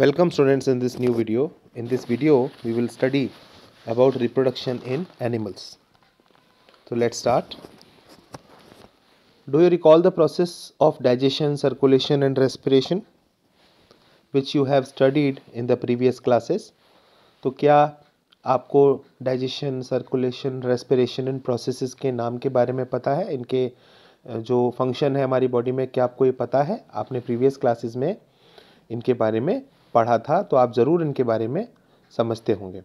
Welcome students in this new video. In this video we will study about reproduction in animals. So let's start. Do you recall the process of digestion, circulation and respiration which you have studied in the previous classes? to kya aapko digestion circulation respiration and processes ke naam ke bare mein pata hai inke जो function है हमारी body में क्या आपको ये पता है आपने प्रीवियस क्लासेस में इनके बारे में पढ़ा था तो आप ज़रूर इनके बारे में समझते होंगे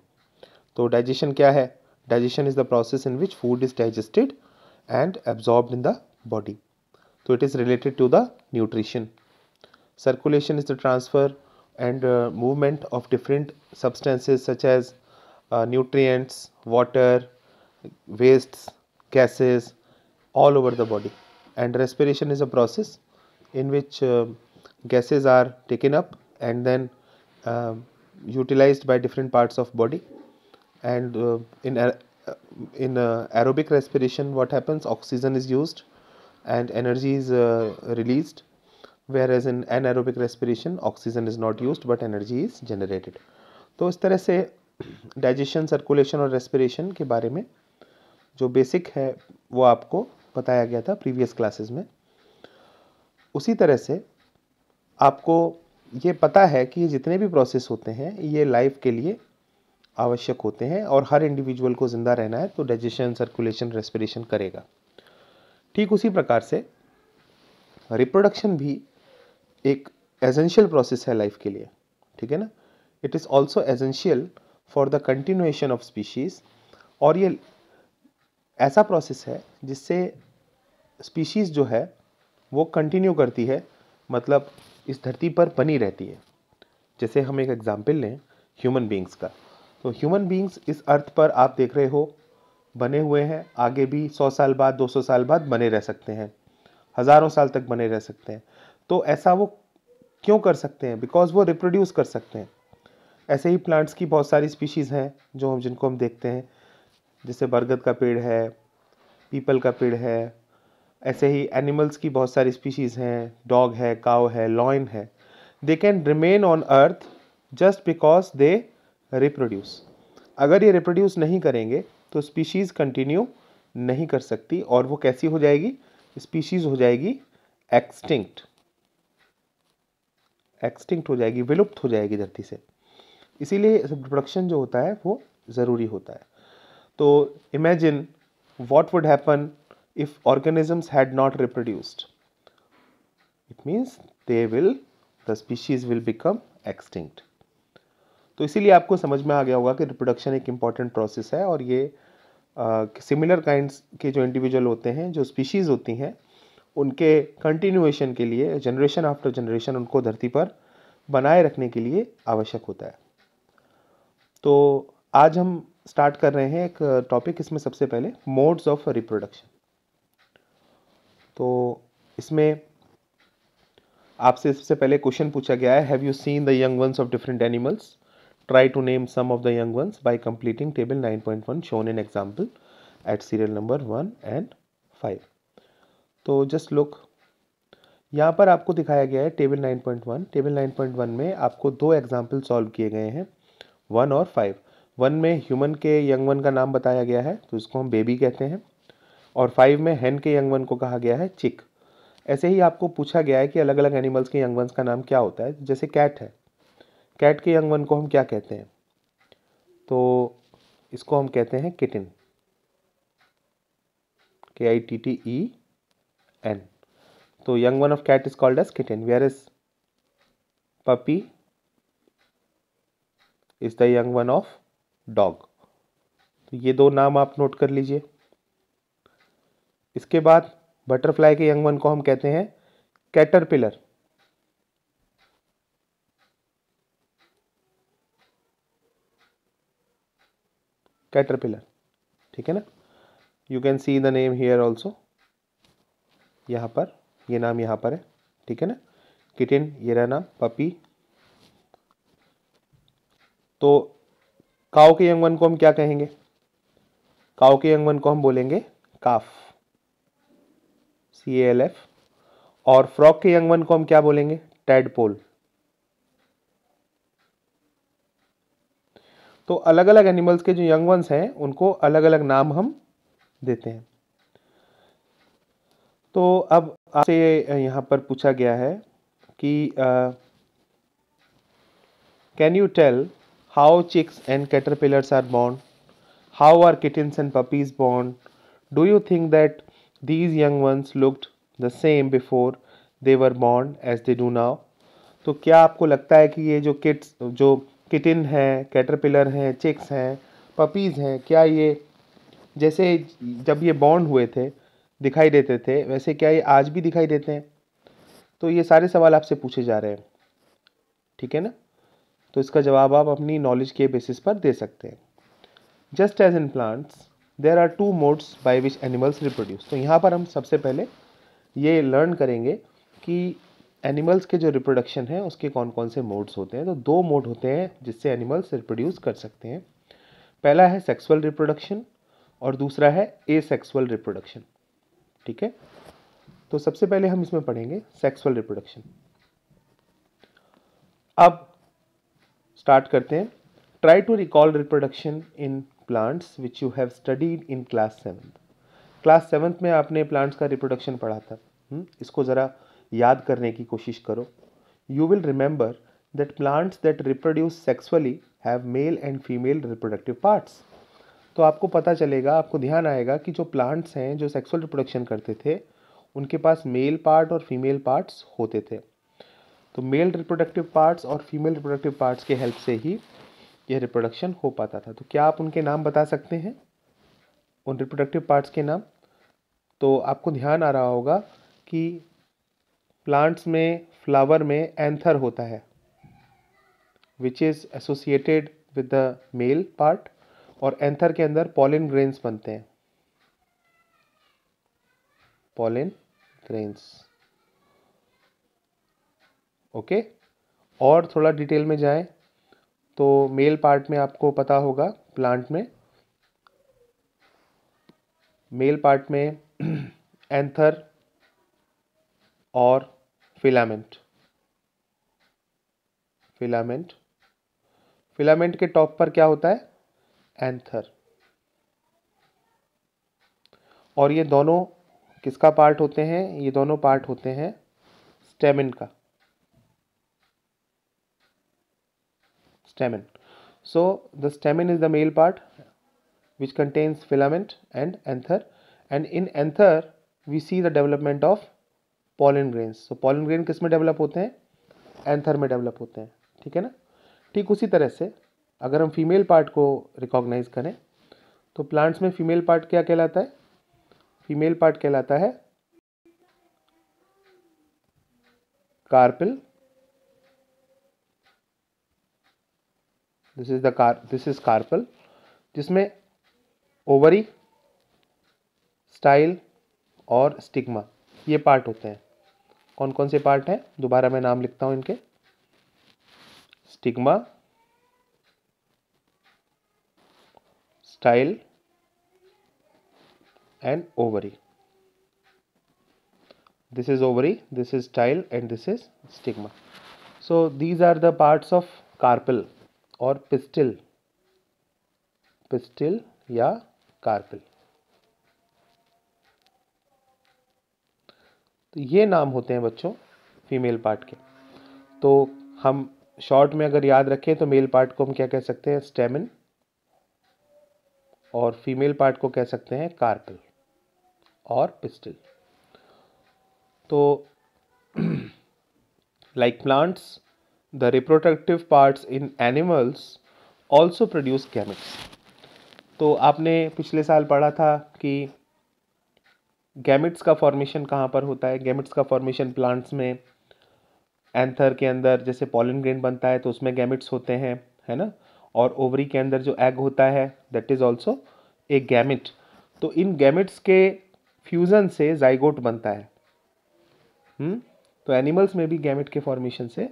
तो डाइजेशन क्या है digestion is the process in which food is digested and absorb in the body तो it is related to the nutrition circulation is the transfer and movement of different substances such as nutrients water wastes gases all over the body and respiration is a process in which gases are taken up and then uh, utilized by different parts of body and uh, in in aerobic respiration what happens oxygen is used and energy is released whereas in anaerobic respiration oxygen is not used but energy is generated तो इस तरह से digestion circulation और respiration के बारे में जो basic है वो आपको बताया गया था प्रीवियस क्लासेस में उसी तरह से आपको ये पता है कि ये जितने भी प्रोसेस होते हैं ये लाइफ के लिए आवश्यक होते हैं और हर इंडिविजुअल को ज़िंदा रहना है तो डाइजेशन सर्कुलेशन रेस्पिरेशन करेगा ठीक उसी प्रकार से रिप्रोडक्शन भी एक एजेंशियल प्रोसेस है लाइफ के लिए ठीक है ना it is also essential for the continuation of species और ये ऐसा प्रोसेस है जिससे स्पीशीज़ जो है वो कंटिन्यू करती है मतलब इस धरती पर बनी रहती है जैसे हम एक एग्ज़ाम्पल लें ह्यूमन बींग्स का तो ह्यूमन बींग्स इस अर्थ पर आप देख रहे हो बने हुए हैं आगे भी सौ साल बाद दो सौ साल बाद बने रह सकते हैं हज़ारों साल तक बने रह सकते हैं तो ऐसा वो क्यों कर सकते हैं बिकॉज वो रिप्रोड्यूस कर सकते हैं ऐसे ही प्लांट्स की बहुत सारी स्पीशीज़ हैं जो हम जिनको हम देखते हैं जैसे बरगद का पेड़ है पीपल का पेड़ है ऐसे ही एनिमल्स की बहुत सारी स्पीशीज़ हैं डॉग है काओ है लॉइन है they can remain on earth just because they reproduce अगर ये रिप्रोड्यूस नहीं करेंगे तो स्पीशीज़ कंटिन्यू नहीं कर सकती और वो कैसी हो जाएगी स्पीशीज़ हो जाएगी एक्सटिंक्ट एक्सटिंक्ट हो जाएगी विलुप्त हो जाएगी धरती से इसीलिए रिप्रोडक्शन जो होता है वो ज़रूरी होता है तो imagine what would happen if organisms had not reproduced it means they will the species will become extinct तो इसीलिए आपको समझ में आ गया होगा कि रिप्रोडक्शन एक इम्पॉर्टेंट प्रोसेस है और ये सिमिलर काइंड के जो इंडिविजुअल होते हैं जो स्पीशीज़ होती हैं उनके कंटिन्यूएशन के लिए जनरेशन आफ्टर जनरेशन उनको धरती पर बनाए रखने के लिए आवश्यक होता है तो आज हम स्टार्ट कर रहे हैं एक टॉपिक इसमें सबसे पहले मोड्स ऑफ रिप्रोडक्शन तो इसमें आपसे सबसे पहले क्वेश्चन पूछा गया है have you seen the young ones of different animals try to name some of the young ones by completing table 9.1 shown in example at serial number one and five तो just look यहाँ पर आपको दिखाया गया है table 9.1 table 9.1 में आपको दो एग्जाम्पल सॉल्व किए गए हैं वन और फाइव वन में ह्यूमन के यंग वन का नाम बताया गया है तो इसको हम बेबी कहते हैं और फाइव में हैन के यंग वन को कहा गया है चिक ऐसे ही आपको पूछा गया है कि अलग अलग एनिमल्स के यंग वंस का नाम क्या होता है जैसे कैट है कैट के यंग वन को हम क्या कहते हैं तो इसको हम कहते हैं kitten K I T T E N तो young one of cat is called as kitten whereas puppy is the young one of dog तो ये दो नाम आप नोट कर लीजिए इसके बाद बटरफ्लाई के यंग वन को हम कहते हैं कैटरपिलर कैटरपिलर ठीक है ना you can see the name here also यहाँ पर ये नाम यहाँ पर है ठीक है ना किटिन ये रहा नाम पपी तो काओ के यंग वन को हम क्या कहेंगे काओ के यंग वन को हम बोलेंगे काफ सी एल एफ और फ्रॉक के यंग वन को हम क्या बोलेंगे टेडपोल तो अलग अलग एनिमल्स के जो यंग वंस हैं उनको अलग अलग नाम हम देते हैं तो अब आपसे यहां पर पूछा गया है कि can you tell how chicks and caterpillars are born how are kittens and puppies born do you think that These young ones looked the same before they were born as they do now. तो क्या आपको लगता है कि ये जो kits जो किटिन हैं कैटरपिलर हैं चिक्स हैं पपीज़ हैं क्या ये जैसे जब ये बॉन्ड हुए थे दिखाई देते थे वैसे क्या ये आज भी दिखाई देते हैं तो ये सारे सवाल आपसे पूछे जा रहे हैं ठीक है ना तो इसका जवाब आप अपनी नॉलेज के बेसिस पर दे सकते हैं just as in plants there are two modes by which animals reproduce तो यहाँ पर हम सबसे पहले ये लर्न करेंगे कि एनिमल्स के जो रिप्रोडक्शन है उसके कौन कौन से मोड्स होते हैं तो दो मोड होते हैं जिससे एनिमल्स रिप्रोड्यूस कर सकते हैं पहला है सेक्सुअल रिप्रोडक्शन और दूसरा है ए सेक्सुअल रिप्रोडक्शन ठीक है तो सबसे पहले हम इसमें पढ़ेंगे सेक्सुअल रिप्रोडक्शन अब स्टार्ट करते हैं try to recall reproduction in plants which you have studied in class seventh class seventh में आपने प्लांट्स का रिप्रोडक्शन पढ़ा था हुँ? हम्म, इसको ज़रा याद करने की कोशिश करो you will remember that plants that reproduce sexually have male and female reproductive parts तो आपको पता चलेगा आपको ध्यान आएगा कि जो प्लांट्स हैं जो सेक्सुअल रिप्रोडक्शन करते थे उनके पास मेल पार्ट और फीमेल पार्ट्स होते थे तो मेल रिप्रोडक्टिव पार्ट्स और फीमेल रिप्रोडक्टिव पार्ट्स के हेल्प से ही यह रिप्रोडक्शन हो पाता था तो क्या आप उनके नाम बता सकते हैं उन रिप्रोडक्टिव पार्ट्स के नाम तो आपको ध्यान आ रहा होगा कि प्लांट्स में फ्लावर में एंथर होता है which is associated with the male part और एंथर के अंदर पॉलिन ग्रेन्स बनते हैं पॉलिन ग्रेन्स ओके और थोड़ा डिटेल में जाएं तो मेल पार्ट में आपको पता होगा प्लांट में मेल पार्ट में एंथर और फिलामेंट फिलामेंट फिलामेंट के टॉप पर क्या होता है एंथर और ये दोनों किसका पार्ट होते हैं ये दोनों पार्ट होते हैं स्टेमिन का stamen so the stamen is the male part which contains filament and anther and in anther we see the development of pollen grains so pollen grain किस में develop hote hain anther mein develop hote hain theek hai na theek usi tarah se agar hum female part ko recognize kare to plants mein female part kya kehlata hai female part kehlata hai carpel this is the car this is carpel जिसमें ovary style और stigma ये part होते हैं कौन कौन से part हैं दोबारा मैं नाम लिखता हूँ इनके stigma style and ovary this is ovary this is style and this is stigma so these are the parts of carpel और पिस्टिल पिस्टिल या कार्पिल तो ये नाम होते हैं बच्चों फीमेल पार्ट के तो हम शॉर्ट में अगर याद रखें तो मेल पार्ट को हम क्या कह सकते हैं स्टेमिन और फीमेल पार्ट को कह सकते हैं कार्पल और पिस्टल तो like plants the reproductive parts in animals also produce gametes तो आपने पिछले साल पढ़ा था कि गैमिट्स का फॉर्मेशन कहाँ पर होता है गैमिट्स का फॉर्मेशन प्लांट्स में एंथर के अंदर जैसे पॉलन ग्रेन बनता है तो उसमें गैमिट्स होते हैं है ना और ओवरी के अंदर जो एग होता है that is also a gamete तो इन गैमिट्स के फ्यूज़न से जाइगोट बनता है हुँ? हम्म? तो एनिमल्स में भी गैमिट के फॉर्मेशन से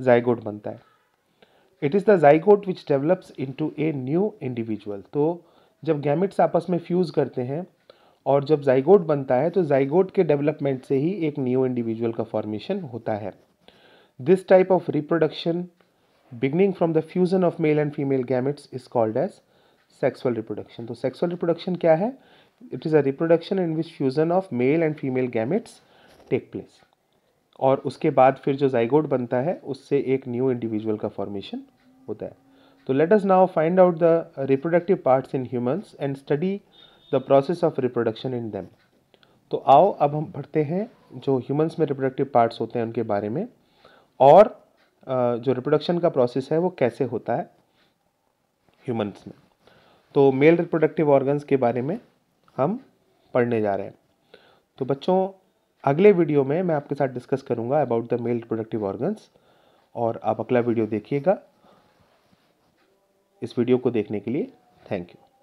जाइगोड बनता है it is the zygote which develops into a new individual तो जब गैमिट्स आपस में फ्यूज़ करते हैं और जब जाइगोड बनता है तो जाइगोड के डेवलपमेंट से ही एक न्यू इंडिविजुअल का फॉर्मेशन होता है this type of reproduction beginning from the fusion of male and female gametes is called as sexual reproduction तो सेक्सुअल रिप्रोडक्शन क्या है it is a reproduction in which fusion of male and female gametes take place और उसके बाद फिर जो zygote बनता है उससे एक न्यू इंडिविजुअल का फॉर्मेशन होता है तो let us now find out the reproductive parts in humans and study the process of reproduction in them तो आओ अब हम पढ़ते हैं जो ह्यूमंस में रिप्रोडक्टिव पार्ट्स होते हैं उनके बारे में और जो रिप्रोडक्शन का प्रोसेस है वो कैसे होता है ह्यूमंस में तो मेल रिप्रोडक्टिव ऑर्गन्स के बारे में हम पढ़ने जा रहे हैं तो बच्चों अगले वीडियो में मैं आपके साथ डिस्कस करूँगा about the male productive organs और आप अगला वीडियो देखिएगा इस वीडियो को देखने के लिए थैंक यू